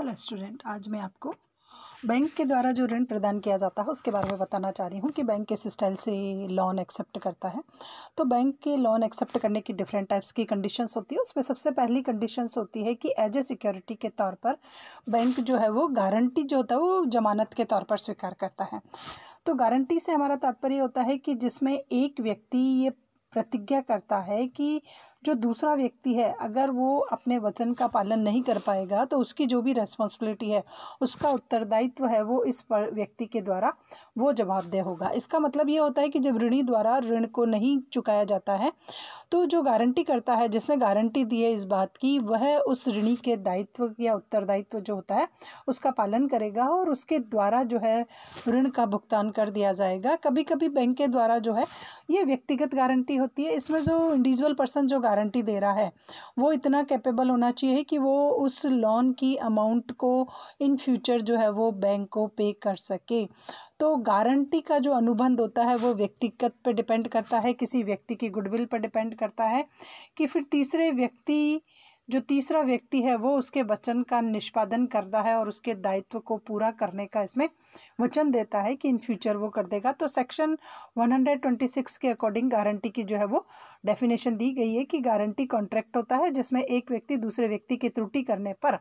hello student आज मैं आपको बैंक के द्वारा जो ऋण प्रदान किया जाता है उसके बारे में बताना चाह रही हूँ कि बैंक किस स्टाइल से लोन एक्सेप्ट करता है तो बैंक के लोन एक्सेप्ट करने की डिफरेंट टाइप्स की कंडीशंस होती है उसमें सबसे पहली कंडीशंस होती है कि एज ए सिक्योरिटी के तौर पर बैंक जो है वो गारंटी जो होता है वो जमानत के तौर पर स्वीकार करता है तो गारंटी से हमारा तात्पर्य होता है कि जिसमें एक व्यक्ति ये प्रतिज्ञा करता है कि जो दूसरा व्यक्ति है अगर वो अपने वचन का पालन नहीं कर पाएगा तो उसकी जो भी रेस्पॉन्सिबिलिटी है उसका उत्तरदायित्व है वो इस व्यक्ति के द्वारा वो जवाबदेह होगा इसका मतलब ये होता है कि जब ऋणी द्वारा ऋण को नहीं चुकाया जाता है तो जो गारंटी करता है जिसने गारंटी दी है इस बात की वह उस ऋणी के दायित्व या उत्तरदायित्व जो होता है उसका पालन करेगा और उसके द्वारा जो है ऋण का भुगतान कर दिया जाएगा कभी कभी बैंक के द्वारा जो है ये व्यक्तिगत गारंटी होती है इसमें जो इंडिविजुअल पर्सन जो गारंटी दे रहा है वो इतना कैपेबल होना चाहिए कि वो उस लोन की अमाउंट को इन फ्यूचर जो है वो बैंक को पे कर सके तो गारंटी का जो अनुबंध होता है वो व्यक्तिगत पर डिपेंड करता है किसी व्यक्ति की गुडविल पर डिपेंड करता है कि फिर तीसरे व्यक्ति जो तीसरा व्यक्ति है वो उसके वचन का निष्पादन करता है और उसके दायित्व को पूरा करने का इसमें वचन देता है कि इन फ्यूचर वो कर देगा तो सेक्शन 126 के अकॉर्डिंग गारंटी की जो है वो डेफिनेशन दी गई है कि गारंटी कॉन्ट्रैक्ट होता है जिसमें एक व्यक्ति दूसरे व्यक्ति की त्रुटि करने पर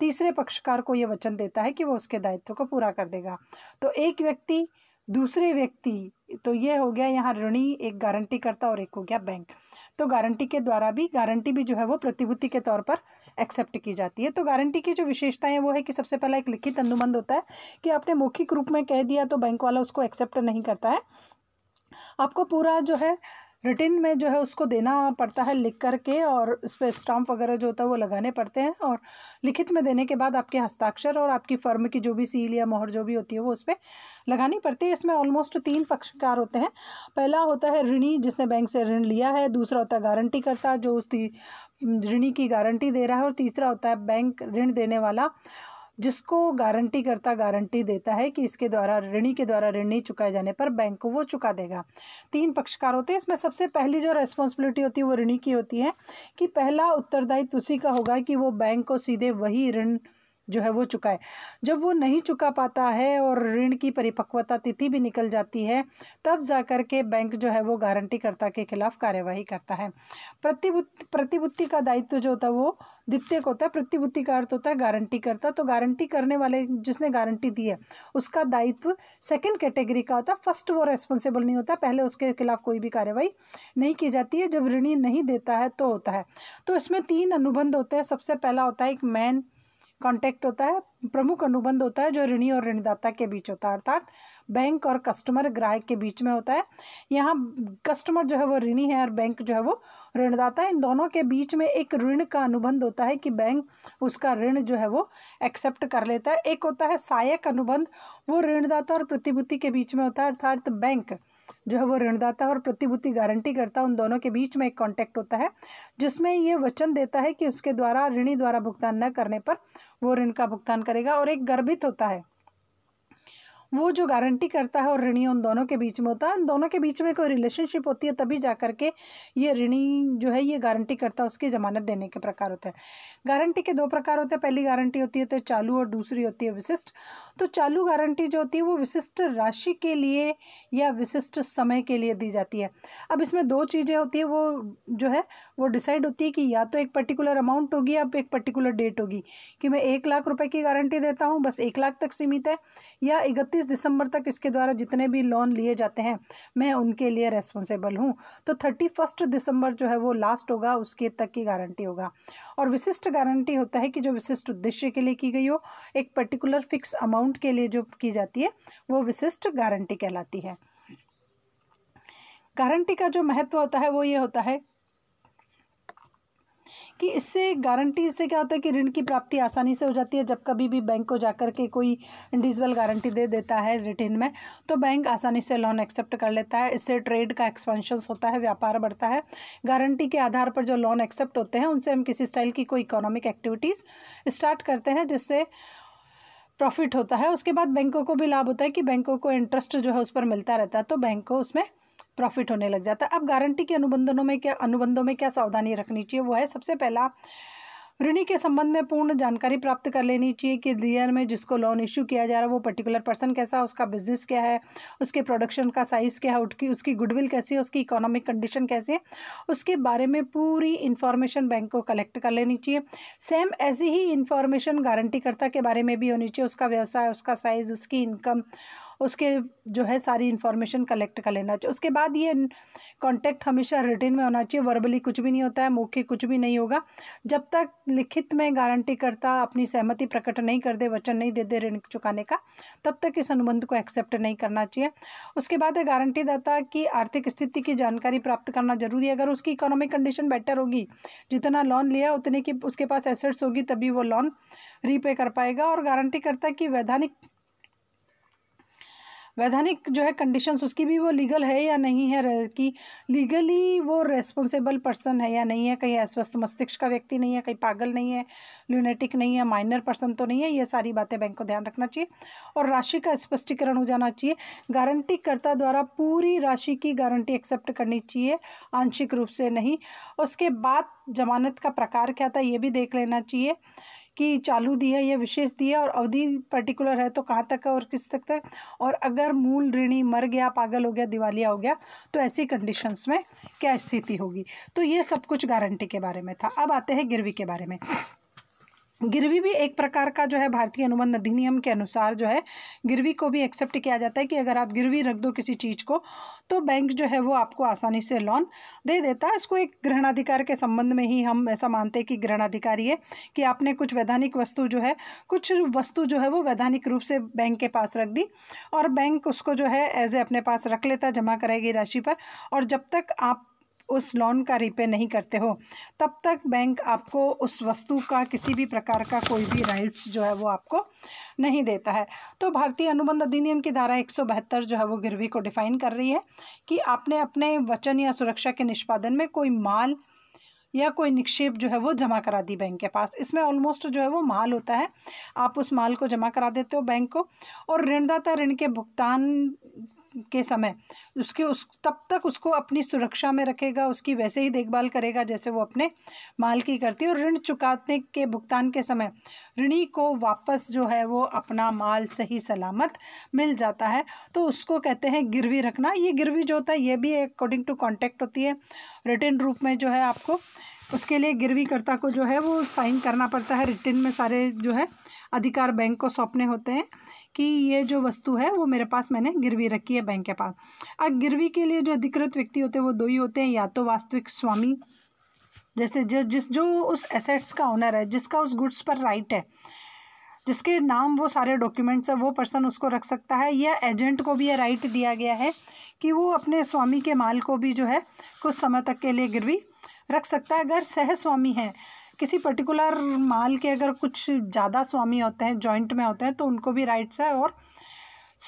तीसरे पक्षकार को ये वचन देता है कि वो उसके दायित्व को पूरा कर देगा तो एक व्यक्ति दूसरे व्यक्ति तो ये हो गया यहाँ ऋणी एक गारंटी करता और एक हो गया बैंक तो गारंटी के द्वारा भी गारंटी भी जो है वो प्रतिभूति के तौर पर एक्सेप्ट की जाती है तो गारंटी की जो विशेषताएं वो है कि सबसे पहला एक लिखित अनुबंध होता है कि आपने मौखिक रूप में कह दिया तो बैंक वाला उसको एक्सेप्ट नहीं करता है आपको पूरा जो है रिटिन में जो है उसको देना पड़ता है लिख कर के और उस पर स्टाम्प वगैरह जो होता है वो लगाने पड़ते हैं और लिखित में देने के बाद आपके हस्ताक्षर और आपकी फर्म की जो भी सील या मोहर जो भी होती है वो उस पर लगानी पड़ती है इसमें ऑलमोस्ट तीन पक्षकार होते हैं पहला होता है ऋणी जिसने बैंक से ऋण लिया है दूसरा होता है गारंटी करता जो उस ऋणी की गारंटी दे रहा है और तीसरा होता है बैंक ऋण देने वाला जिसको गारंटी करता गारंटी देता है कि इसके द्वारा ऋणी के द्वारा ऋण नहीं चुकाए जाने पर बैंक को वो चुका देगा तीन पक्षकार होते हैं इसमें सबसे पहली जो रेस्पॉन्सिबिलिटी होती है वो ऋणी की होती है कि पहला उत्तरदायित्व उसी का होगा कि वो बैंक को सीधे वही ऋण जो है वो चुकाए जब वो नहीं चुका पाता है और ऋण की परिपक्वता तिथि भी निकल जाती है तब जा कर के बैंक जो है वो गारंटीकर्ता के खिलाफ कार्यवाही करता है प्रतिभूति प्रतिभूति का दायित्व जो होता है वो द्वितीय होता है प्रतिभूति का अर्थ होता है गारंटी करता तो गारंटी करने वाले जिसने गारंटी दी है उसका दायित्व सेकेंड कैटेगरी का होता है फर्स्ट वो रेस्पॉन्सिबल नहीं होता पहले उसके खिलाफ कोई भी कार्यवाही नहीं की जाती है जब ऋणी नहीं देता है तो होता है तो इसमें तीन अनुबंध होते हैं सबसे पहला होता है एक मैन कॉन्टैक्ट होता है प्रमुख अनुबंध होता है जो ऋणी और ऋणदाता के बीच होता है अर्थात बैंक और कस्टमर ग्राहक के बीच में होता है यहाँ कस्टमर जो है वो ऋणी है और बैंक जो है वो ऋणदाता है इन दोनों के बीच में एक ऋण का अनुबंध होता है कि बैंक उसका ऋण जो है वो एक्सेप्ट कर लेता है एक होता है सहायक अनुबंध वो ऋणदाता और प्रतिभूति के बीच में होता है अर्थात बैंक जो है वो ऋणदाता और प्रतिभूति गारंटी करता उन दोनों के बीच में एक कॉन्टैक्ट होता है जिसमें ये वचन देता है कि उसके द्वारा ऋणी द्वारा भुगतान न करने पर वो ऋण का भुगतान करेगा और एक गर्भित होता है वो जो गारंटी करता है और ऋणी उन दोनों के बीच में होता है उन दोनों के बीच में कोई रिलेशनशिप होती है तभी जा करके ये ऋणी जो है ये गारंटी करता है उसकी ज़मानत देने के प्रकार होते हैं गारंटी के दो प्रकार होते हैं पहली गारंटी होती है तो चालू और दूसरी होती है विशिष्ट तो चालू गारंटी जो होती है वो विशिष्ट राशि के लिए या विशिष्ट समय के लिए दी जाती है अब इसमें दो चीज़ें होती है वो जो है वो डिसाइड होती है कि या तो एक पर्टिकुलर अमाउंट होगी या एक पर्टिकुलर डेट होगी कि मैं एक लाख रुपये की गारंटी देता हूँ बस एक लाख तक सीमित है या इकतीस इकतीस दिसंबर तक इसके द्वारा जितने भी लोन लिए जाते हैं मैं उनके लिए रेस्पॉन्सिबल हूँ तो थर्टी फर्स्ट दिसंबर जो है वो लास्ट होगा उसके तक की गारंटी होगा और विशिष्ट गारंटी होता है कि जो विशिष्ट उद्देश्य के लिए की गई हो एक पर्टिकुलर फिक्स अमाउंट के लिए जो की जाती है वो विशिष्ट गारंटी कहलाती है गारंटी का जो महत्व होता है वो ये होता है कि इससे गारंटी इससे क्या होता है कि ऋण की प्राप्ति आसानी से हो जाती है जब कभी भी बैंक को जाकर के कोई इंडिविजुअल गारंटी दे देता है रिटर्न में तो बैंक आसानी से लोन एक्सेप्ट कर लेता है इससे ट्रेड का एक्सपेंशन होता है व्यापार बढ़ता है गारंटी के आधार पर जो लोन एक्सेप्ट होते हैं उनसे हम किसी स्टाइल की कोई इकोनॉमिक एक्टिविटीज़ स्टार्ट करते हैं जिससे प्रॉफिट होता है उसके बाद बैंकों को भी लाभ होता है कि बैंकों को इंटरेस्ट जो है उस पर मिलता रहता है तो बैंक को उसमें प्रॉफिट होने लग जाता है अब गारंटी के अनुबंधनों में क्या अनुबंधों में क्या सावधानी रखनी चाहिए वो है सबसे पहला ऋणी के संबंध में पूर्ण जानकारी प्राप्त कर लेनी चाहिए कि रियर में जिसको लोन इशू किया जा रहा है वो पर्टिकुलर पर्सन कैसा है उसका बिजनेस क्या है उसके प्रोडक्शन का साइज़ क्या है उसकी उसकी गुडविल कैसी है उसकी इकोनॉमिक कंडीशन कैसी है उसके बारे में पूरी इन्फॉर्मेशन बैंक को कलेक्ट कर लेनी चाहिए सेम ऐसी ही इन्फॉर्मेशन गारंटीकर्ता के बारे में भी होनी चाहिए उसका व्यवसाय उसका साइज़ उसकी इनकम उसके जो है सारी इन्फॉर्मेशन कलेक्ट कर लेना चाहिए उसके बाद ये कॉन्टैक्ट हमेशा रिटर्न में होना चाहिए वर्बली कुछ भी नहीं होता है मौखिक कुछ भी नहीं होगा जब तक लिखित में गारंटी करता अपनी सहमति प्रकट नहीं कर दे वचन नहीं दे दे ऋण चुकाने का तब तक इस अनुबंध को एक्सेप्ट नहीं करना चाहिए उसके बाद है दाता की आर्थिक स्थिति की जानकारी प्राप्त करना जरूरी है अगर उसकी इकोनॉमिक कंडीशन बेटर होगी जितना लोन लिया उतने की उसके पास एसेट्स होगी तभी वो लोन रीपे कर पाएगा और गारंटी करता कि वैधानिक वैधानिक जो है कंडीशंस उसकी भी वो लीगल है या नहीं है कि लीगली वो रेस्पॉन्सिबल पर्सन है या नहीं है कहीं अस्वस्थ मस्तिष्क का व्यक्ति नहीं है कहीं पागल नहीं है ल्यूनेटिक नहीं है माइनर पर्सन तो नहीं है ये सारी बातें बैंक को ध्यान रखना चाहिए और राशि का स्पष्टीकरण हो जाना चाहिए गारंटीकर्ता द्वारा पूरी राशि की गारंटी एक्सेप्ट करनी चाहिए आंशिक रूप से नहीं उसके बाद जमानत का प्रकार क्या था ये भी देख लेना चाहिए कि चालू दी है या विशेष दी है और अवधि पर्टिकुलर है तो कहाँ तक है और किस तक तक और अगर मूल ऋणी मर गया पागल हो गया दिवालिया हो गया तो ऐसी कंडीशंस में क्या स्थिति होगी तो ये सब कुछ गारंटी के बारे में था अब आते हैं गिरवी के बारे में गिरवी भी एक प्रकार का जो है भारतीय अनुबंध अधिनियम के अनुसार जो है गिरवी को भी एक्सेप्ट किया जाता है कि अगर आप गिरवी रख दो किसी चीज़ को तो बैंक जो है वो आपको आसानी से लोन दे देता है इसको एक ग्रहणाधिकार के संबंध में ही हम ऐसा मानते हैं कि ग्रहणाधिकारी है कि आपने कुछ वैधानिक वस्तु जो है कुछ वस्तु जो है वो वैधानिक रूप से बैंक के पास रख दी और बैंक उसको जो है एज ए अपने पास रख लेता जमा कराएगी राशि पर और जब तक आप उस लोन का रिपे नहीं करते हो तब तक बैंक आपको उस वस्तु का किसी भी प्रकार का कोई भी राइट्स जो है वो आपको नहीं देता है तो भारतीय अनुबंध अधिनियम की धारा एक जो है वो गिरवी को डिफाइन कर रही है कि आपने अपने वचन या सुरक्षा के निष्पादन में कोई माल या कोई निक्षेप जो है वो जमा करा दी बैंक के पास इसमें ऑलमोस्ट जो है वो माल होता है आप उस माल को जमा करा देते हो बैंक को और ऋणदाता ऋण के भुगतान के समय उसके उस तब तक उसको अपनी सुरक्षा में रखेगा उसकी वैसे ही देखभाल करेगा जैसे वो अपने माल की करती है और ऋण चुकाने के भुगतान के समय ऋणी को वापस जो है वो अपना माल सही सलामत मिल जाता है तो उसको कहते हैं गिरवी रखना ये गिरवी जो होता है ये भी अकॉर्डिंग टू कॉन्टैक्ट होती है रिटर्न रूप में जो है आपको उसके लिए गिरवीकर्ता को जो है वो साइन करना पड़ता है रिटर्न में सारे जो है अधिकार बैंक को सौंपने होते हैं कि ये जो वस्तु है वो मेरे पास मैंने गिरवी रखी है बैंक के पास अब गिरवी के लिए जो अधिकृत व्यक्ति होते हैं वो दो ही होते हैं या तो वास्तविक स्वामी जैसे जिस जिस जो उस एसेट्स का ऑनर है जिसका उस गुड्स पर राइट है जिसके नाम वो सारे डॉक्यूमेंट्स है वो पर्सन उसको रख सकता है या एजेंट को भी यह राइट दिया गया है कि वो अपने स्वामी के माल को भी जो है कुछ समय तक के लिए गिरवी रख सकता है अगर सह स्वामी है किसी पर्टिकुलर माल के अगर कुछ ज़्यादा स्वामी होते हैं जॉइंट में होते हैं तो उनको भी राइट्स है और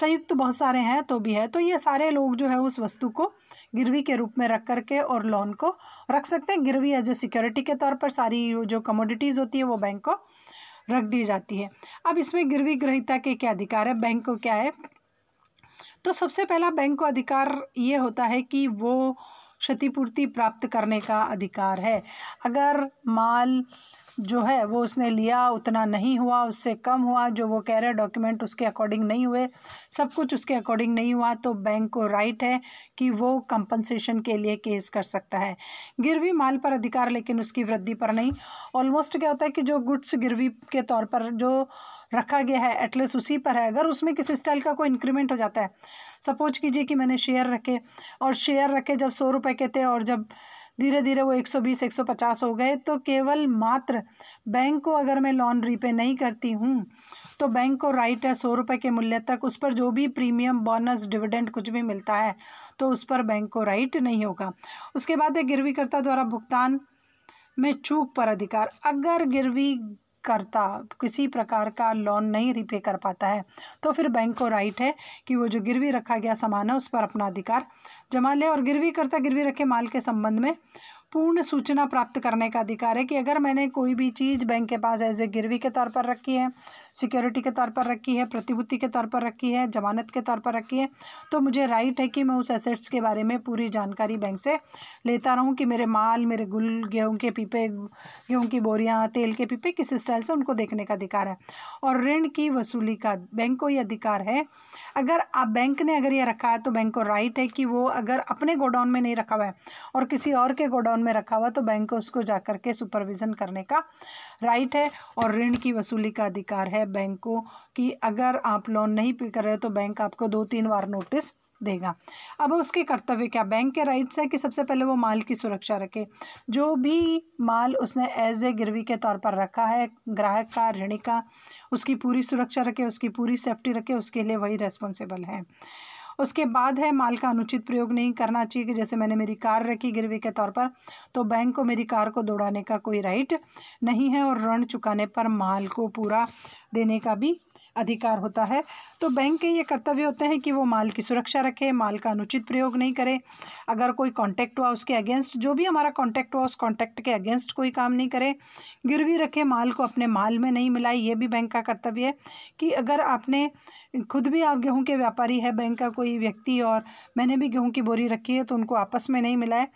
संयुक्त तो बहुत सारे हैं तो भी है तो ये सारे लोग जो है उस वस्तु को गिरवी के रूप में रख करके और लोन को रख सकते हैं गिरवी एज ए सिक्योरिटी के तौर पर सारी जो कमोडिटीज़ होती है वो बैंक को रख दी जाती है अब इसमें गिरवी ग्रहिता के क्या अधिकार है बैंक को क्या है तो सबसे पहला बैंक को अधिकार ये होता है कि वो क्षतिपूर्ति प्राप्त करने का अधिकार है अगर माल जो है वो उसने लिया उतना नहीं हुआ उससे कम हुआ जो वो कह रहे हैं डॉक्यूमेंट उसके अकॉर्डिंग नहीं हुए सब कुछ उसके अकॉर्डिंग नहीं हुआ तो बैंक को राइट है कि वो कंपनसेशन के लिए केस कर सकता है गिरवी माल पर अधिकार लेकिन उसकी वृद्धि पर नहीं ऑलमोस्ट क्या होता है कि जो गुड्स गिरवी के तौर पर जो रखा गया है एटलीस्ट उसी पर है अगर उसमें किसी स्टाइल का कोई इंक्रीमेंट हो जाता है सपोज कीजिए कि मैंने शेयर रखे और शेयर रखे जब सौ रुपये के थे और जब धीरे धीरे वो 120 150 हो गए तो केवल मात्र बैंक को अगर मैं लोन रीपे नहीं करती हूँ तो बैंक को राइट है सौ रुपये के मूल्य तक उस पर जो भी प्रीमियम बोनस डिविडेंड कुछ भी मिलता है तो उस पर बैंक को राइट नहीं होगा उसके बाद है गिरवीकर्ता द्वारा भुगतान में चूक पर अधिकार अगर गिरवी करता किसी प्रकार का लोन नहीं रिपे कर पाता है तो फिर बैंक को राइट है कि वो जो गिरवी रखा गया सामान है उस पर अपना अधिकार जमा ले और गिरवी करता गिरवी रखे माल के संबंध में पूर्ण सूचना प्राप्त करने का अधिकार है कि अगर मैंने कोई भी चीज़ बैंक के पास एज ए गिरवी के तौर पर रखी है सिक्योरिटी के तौर पर रखी है प्रतिभूति के तौर पर रखी है जमानत के तौर पर रखी है तो मुझे राइट है कि मैं उस एसेट्स के बारे में पूरी जानकारी बैंक से लेता रहूँ कि मेरे माल मेरे गुल गेहूँ के पीपे गेहूँ की बोरियाँ तेल के पीपे किस स्टाइल से उनको देखने का अधिकार है और ऋण की वसूली का बैंक को ये अधिकार है अगर आप बैंक ने अगर ये रखा है तो बैंक को राइट है कि वो अगर अपने गोडाउन में नहीं रखा हुआ है और किसी और के गोडाउन में रखा हुआ तो बैंक को उसको जा करके सुपरविज़न करने का राइट है और ऋण की वसूली का अधिकार है है बैंकों की अगर आप लोन नहीं पे कर रहे हो तो बैंक आपको दो तीन बार नोटिस देगा अब उसके कर्तव्य क्या बैंक के राइट्स है कि सबसे पहले वो माल की सुरक्षा रखे जो भी माल उसने एज ए गिरवी के तौर पर रखा है ग्राहक का ऋणी का उसकी पूरी सुरक्षा रखे उसकी पूरी सेफ्टी रखे उसके लिए वही रेस्पॉन्सिबल है उसके बाद है माल का अनुचित प्रयोग नहीं करना चाहिए कि जैसे मैंने मेरी कार रखी गिरवी के तौर पर तो बैंक को मेरी कार को दौड़ाने का कोई राइट नहीं है और ऋण चुकाने पर माल को पूरा देने का भी अधिकार होता है तो बैंक के ये कर्तव्य होते हैं कि वो माल की सुरक्षा रखे माल का अनुचित प्रयोग नहीं करे अगर कोई कॉन्टैक्ट हुआ उसके अगेंस्ट जो भी हमारा कॉन्टैक्ट हुआ उस कॉन्टैक्ट के अगेंस्ट कोई काम नहीं करे गिरवी रखे माल को अपने माल में नहीं मिलाए ये भी बैंक का कर्तव्य है कि अगर आपने खुद भी आप गेहूँ के व्यापारी है बैंक का कोई व्यक्ति और मैंने भी गेहूँ की बोरी रखी है तो उनको आपस में नहीं मिलाए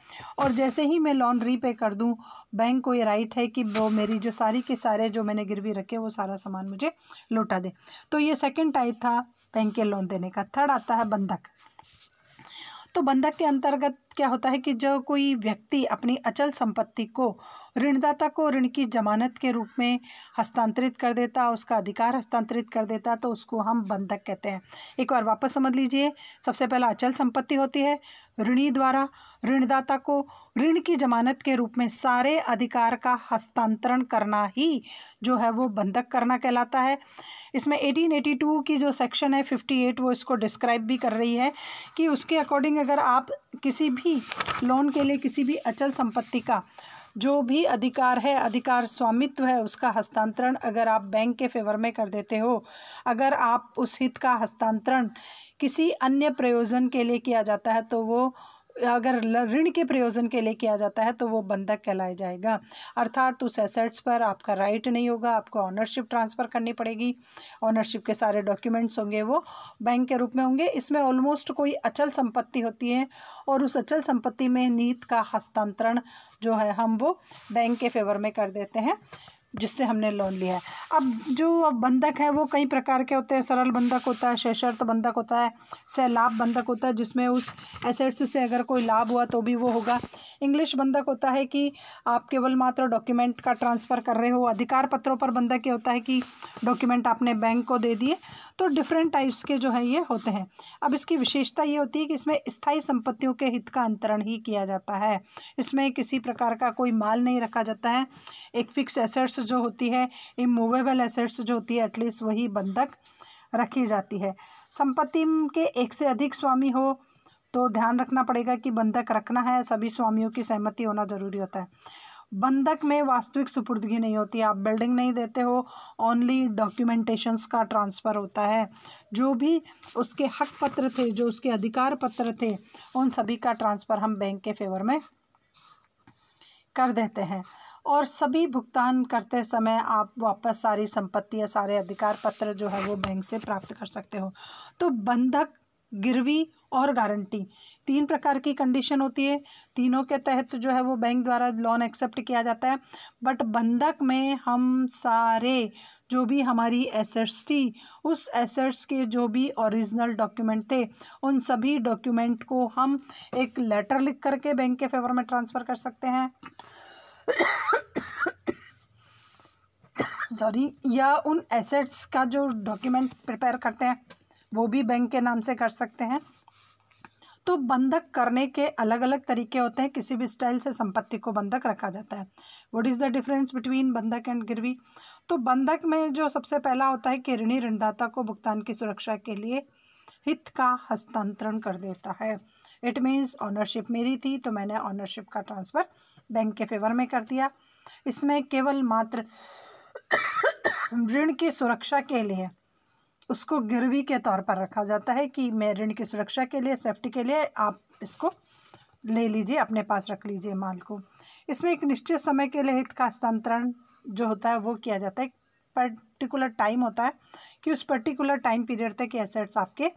और जैसे ही मैं लोन रीपे कर दूँ बैंक को ये राइट है कि वो मेरी जो सारी के सारे जो मैंने गिरवी रखे वो सारा सामान मुझे लौटा दे तो ये सेकेंड टाइप था का बैंक के लोन देने का थर्ड आता है बंधक तो बंधक के अंतर्गत क्या होता है कि जो कोई व्यक्ति अपनी अचल संपत्ति को ऋणदाता को ऋण की जमानत के रूप में हस्तांतरित कर देता उसका अधिकार हस्तांतरित कर देता तो उसको हम बंधक कहते हैं एक बार वापस समझ लीजिए सबसे पहला अचल संपत्ति होती है ऋणी द्वारा ऋणदाता को ऋण की जमानत के रूप में सारे अधिकार का हस्तांतरण करना ही जो है वो बंधक करना कहलाता है इसमें 1882 की जो सेक्शन है 58 वो इसको डिस्क्राइब भी कर रही है कि उसके अकॉर्डिंग अगर आप किसी भी लोन के लिए किसी भी अचल संपत्ति का जो भी अधिकार है अधिकार स्वामित्व है उसका हस्तांतरण अगर आप बैंक के फेवर में कर देते हो अगर आप उस हित का हस्तांतरण किसी अन्य प्रयोजन के लिए किया जाता है तो वो अगर ऋण के प्रयोजन के लिए किया जाता है तो वो बंधक कहलाया जाएगा अर्थात तो उस एसेट्स पर आपका राइट नहीं होगा आपको ऑनरशिप ट्रांसफ़र करनी पड़ेगी ऑनरशिप के सारे डॉक्यूमेंट्स होंगे वो बैंक के रूप में होंगे इसमें ऑलमोस्ट कोई अचल संपत्ति होती है और उस अचल संपत्ति में नीत का हस्तांतरण जो है हम वो बैंक के फेवर में कर देते हैं जिससे हमने लोन लिया है अब जो बंधक है वो कई प्रकार के होते हैं सरल बंधक होता है सशर्त बंधक होता है सैलाभ बंधक होता है जिसमें उस एसेट्स से अगर कोई लाभ हुआ तो भी वो होगा इंग्लिश बंधक होता है कि आप केवल मात्र डॉक्यूमेंट का ट्रांसफ़र कर रहे हो अधिकार पत्रों पर बंधक ये होता है कि डॉक्यूमेंट आपने बैंक को दे दिए तो डिफरेंट टाइप्स के जो है ये होते हैं अब इसकी विशेषता ये होती है कि इसमें स्थायी संपत्तियों के हित का अंतरण ही किया जाता है इसमें किसी प्रकार का कोई माल नहीं रखा जाता है एक फिक्स एसेट्स जो होती है इमूवेबल एसेट्स जो होती है एटलीस्ट वही बंधक रखी जाती है संपत्ति के एक से अधिक स्वामी हो तो ध्यान रखना पड़ेगा कि बंधक रखना है सभी स्वामियों की सहमति होना ज़रूरी होता है बंधक में वास्तविक सुपुर्दगी नहीं होती आप बिल्डिंग नहीं देते हो ओनली डॉक्यूमेंटेशंस का ट्रांसफ़र होता है जो भी उसके हक पत्र थे जो उसके अधिकार पत्र थे उन सभी का ट्रांसफ़र हम बैंक के फेवर में कर देते हैं और सभी भुगतान करते समय आप वापस सारी संपत्ति या सारे अधिकार पत्र जो है वो बैंक से प्राप्त कर सकते हो तो बंधक गिरवी और गारंटी तीन प्रकार की कंडीशन होती है तीनों के तहत जो है वो बैंक द्वारा लोन एक्सेप्ट किया जाता है बट बंधक में हम सारे जो भी हमारी एसेट्स थी उस एसेट्स के जो भी ओरिजिनल डॉक्यूमेंट थे उन सभी डॉक्यूमेंट को हम एक लेटर लिख करके बैंक के फेवर में ट्रांसफ़र कर सकते हैं सॉरी या उन एसेट्स का जो डॉक्यूमेंट प्रिपेयर करते हैं वो भी बैंक के नाम से कर सकते हैं तो बंधक करने के अलग अलग तरीके होते हैं किसी भी स्टाइल से संपत्ति को बंधक रखा जाता है what is the difference between बंधक एंड गिरवी तो बंधक में जो सबसे पहला होता है कि ऋणी ऋणदाता को भुगतान की सुरक्षा के लिए हित का हस्तांतरण कर देता है इट मीन्स ऑनरशिप मेरी थी तो मैंने ऑनरशिप का ट्रांसफ़र बैंक के फेवर में कर दिया इसमें केवल मात्र ऋण की सुरक्षा के लिए उसको गिरवी के तौर पर रखा जाता है कि मैं ऋण की सुरक्षा के लिए सेफ्टी के लिए आप इसको ले लीजिए अपने पास रख लीजिए माल को इसमें एक निश्चित समय के लिए हित का हस्तांतरण जो होता है वो किया जाता है पर्टिकुलर टाइम होता है कि उस पर्टिकुलर टाइम पीरियड तक ये एसेट्स आपके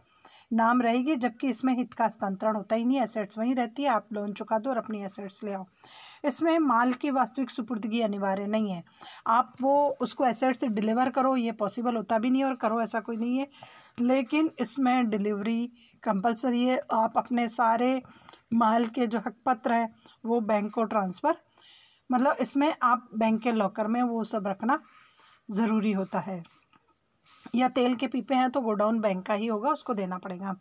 नाम रहेगी जबकि इसमें हित का हस्तांतरण होता ही नहीं एसेट्स वहीं रहती है आप लोन चुका दो और अपनी एसेट्स ले आओ इसमें माल की वास्तविक सुपुर्दगी अनिवार्य नहीं है आप वो उसको एसेट से डिलीवर करो ये पॉसिबल होता भी नहीं और करो ऐसा कोई नहीं है लेकिन इसमें डिलीवरी कंपलसरी है आप अपने सारे माल के जो हक पत्र है वो बैंक को ट्रांसफ़र मतलब इसमें आप बैंक के लॉकर में वो सब रखना ज़रूरी होता है या तेल के पीपे हैं तो गोडाउन बैंक का ही होगा उसको देना पड़ेगा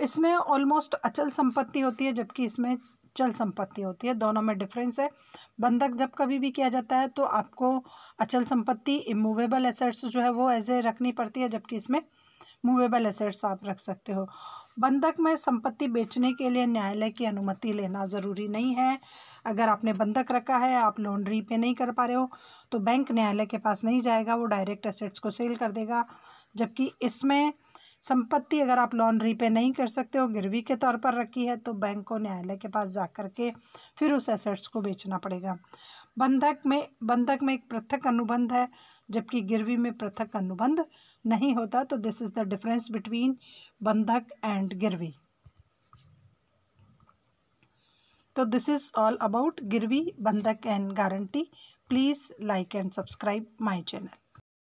इसमें ऑलमोस्ट अचल संपत्ति होती है जबकि इसमें चल संपत्ति होती है दोनों में डिफरेंस है बंधक जब कभी भी किया जाता है तो आपको अचल संपत्ति इमूवेबल एसेट्स जो है वो एज ए रखनी पड़ती है जबकि इसमें मूवेबल एसेट्स आप रख सकते हो बंधक में संपत्ति बेचने के लिए न्यायालय की अनुमति लेना ज़रूरी नहीं है अगर आपने बंधक रखा है आप लोन रीपे नहीं कर पा रहे हो तो बैंक न्यायालय के पास नहीं जाएगा वो डायरेक्ट एसेट्स को सेल कर देगा जबकि इसमें संपत्ति अगर आप लोन रीपे नहीं कर सकते हो गिरवी के तौर पर रखी है तो बैंक को न्यायालय के पास जा कर के फिर उस एसेट्स को बेचना पड़ेगा बंधक में बंधक में एक पृथक अनुबंध है जबकि गिरवी में पृथक अनुबंध नहीं होता तो this is the difference between बंधक एंड गिरवी तो दिस इज़ ऑल अबाउट गिरवी बंधक and guarantee please like and subscribe my channel